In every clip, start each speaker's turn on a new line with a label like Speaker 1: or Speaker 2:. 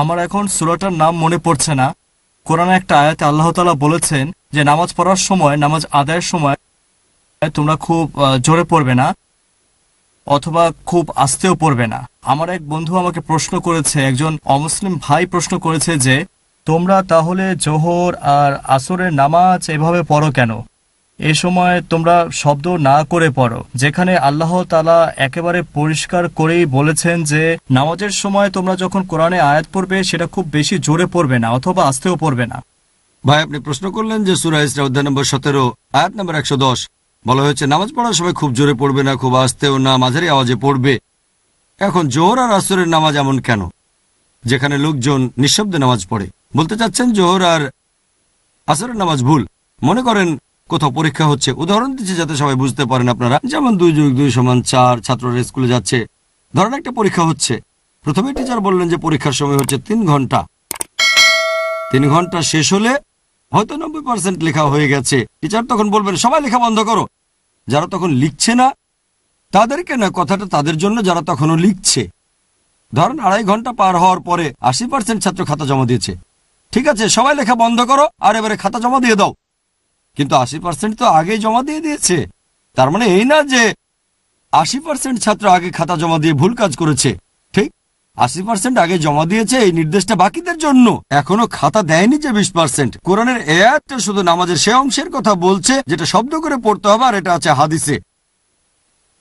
Speaker 1: আমার এখন সুরাটার নাম মনে পড়ছে না কোরআন একটা আয়াতে আল্লাহ তালা বলেছেন যে নামাজ পড়ার সময় নামাজ আদায়ের সময় তোমরা খুব জোরে পড়বে না অথবা খুব আস্তেও পড়বে না আমার এক বন্ধু আমাকে প্রশ্ন করেছে একজন অমুসলিম ভাই প্রশ্ন করেছে যে তোমরা তাহলে জোহর আর আসরের নামাজ এভাবে পড়ো কেন এ সময় তোমরা শব্দ না করে পড়ো যেখানে আল্লাহ তালা একেবারে পরিষ্কার করেই বলেছেন যে নামাজের সময় তোমরা যখন কোরআনে আয়াত পড়বে সেটা খুব বেশি জোরে পড়বে না অথবা আস্তেও পড়বে না ভাই আপনি প্রশ্ন করলেন যে
Speaker 2: সুরা ইসরা অধ্যায় নম্বর সতেরো আয়াত নম্বর একশো দশ বলা হয়েছে নামাজ পড়ার সময় খুব জোরে পড়বে না খুব আস্তেও না মাঝারি আওয়াজে পড়বে এখন জোহর আর আসরের নামাজ এমন কেন যেখানে লোকজন নিঃশব্দে নামাজ পড়ে বলতে চাচ্ছেন জোহর আর আসরের নামাজ ভুল মনে করেন কোথাও পরীক্ষা হচ্ছে উদাহরণ দিচ্ছি যাতে সবাই বুঝতে পারেন আপনারা যেমন দুই যুগ দুই সমান চার ছাত্ররা স্কুলে যাচ্ছে ধরেন একটা পরীক্ষা হচ্ছে প্রথমে টিচার বললেন যে পরীক্ষার সময় হচ্ছে তিন ঘন্টা তিন ঘন্টা শেষ হলে হয়তো নব্বই পার্সেন্ট লেখা হয়ে গেছে টিচার তখন বলবেন সবাই লেখা বন্ধ করো যারা তখন লিখছে না তাদেরকে না কথাটা তাদের জন্য যারা তখনও লিখছে ধরেন আড়াই ঘন্টা পার হওয়ার পরে আশি পার্সেন্ট ছাত্র খাতা জমা দিয়েছে ঠিক আছে সবাই লেখা বন্ধ করো আর এবারে খাতা জমা দিয়ে দাও কিন্তু আশি পার্সেন্ট তো আগে জমা দিয়ে দিয়েছে তার মানে এই না যে আশি পার্সেন্ট ছাত্র আগে খাতা জমা দিয়ে ভুল কাজ করেছে ঠিক আশি পার্সেন্ট আগে জমা দিয়েছে এই নির্দেশটা বাকিদের জন্য এখনো খাতা দেয়নি যে বিশ পার্সেন্ট কোরআনের এয়ারটা শুধু নামাজের সে অংশের কথা বলছে যেটা শব্দ করে পড়তে হবে আর এটা আছে হাদিসে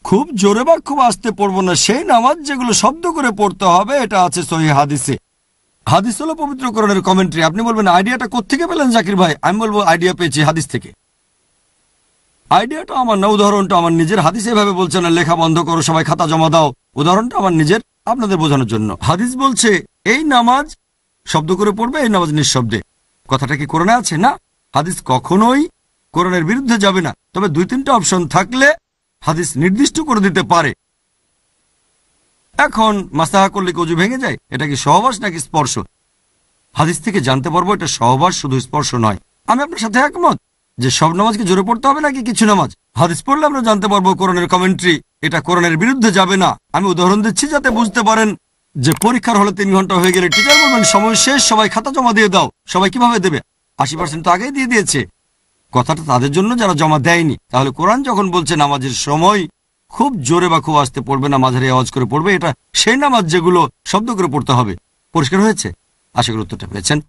Speaker 2: খুব জোরে বা খুব আসতে পড়বো না সেই নামাজ যেগুলো শব্দ করে পড়তে হবে এটা আছে সহি হাদিসে হাদিস হলো পবিত্রকরণের কমেন্ট্রি আপনি বলবেন আইডিয়াটা কোথেকে পেলেন জাকির ভাই আমি বলবো আইডিয়া পেয়েছি হাদিস থেকে আইডিয়াটা আমার না উদাহরণটা আমার নিজের হাদিস এভাবে বলছে না লেখা বন্ধ করো সবাই খাতা জমা দাও উদাহরণটা আমার নিজের আপনাদের বোঝানোর জন্য হাদিস বলছে এই নামাজ শব্দ করে পড়বে এই নামাজ নিঃশব্দে কথাটা কি করোনা আছে না হাদিস কখনোই কোরআনের বিরুদ্ধে যাবে না তবে দুই তিনটা অপশন থাকলে হাদিস নির্দিষ্ট করে দিতে পারে এখন মাসাহা করলে কজু ভেঙে যায় এটা কি সহবাস নাকি স্পর্শ হাদিস থেকে জানতে পারবো এটা সহবাস শুধু স্পর্শ নয় আমি আপনার সাথে একমত যে সব নামাজকে জোরে পড়তে হবে নাকি কিছু নামাজ হাদিস পড়লে আমরা জানতে পারবো কোরআনের কমেন্ট্রি এটা কোরআনের বিরুদ্ধে যাবে না আমি উদাহরণ দিচ্ছি যাতে বুঝতে পারেন যে পরীক্ষার হলে তিন ঘন্টা হয়ে গেলে টিচার বলবেন সময় শেষ সবাই খাতা জমা দিয়ে দাও সবাই কিভাবে দেবে আশি পার্সেন্ট তো আগেই দিয়ে দিয়েছে কথাটা তাদের জন্য যারা জমা দেয়নি তাহলে কোরআন যখন বলছে নামাজের সময় খুব জোরে বা খুব আসতে পড়বে না মাঝারি আওয়াজ করে পড়বে এটা সেই নামাজ যেগুলো শব্দ করে পড়তে হবে পরিষ্কার হয়েছে আশা করি উত্তরটা পেয়েছেন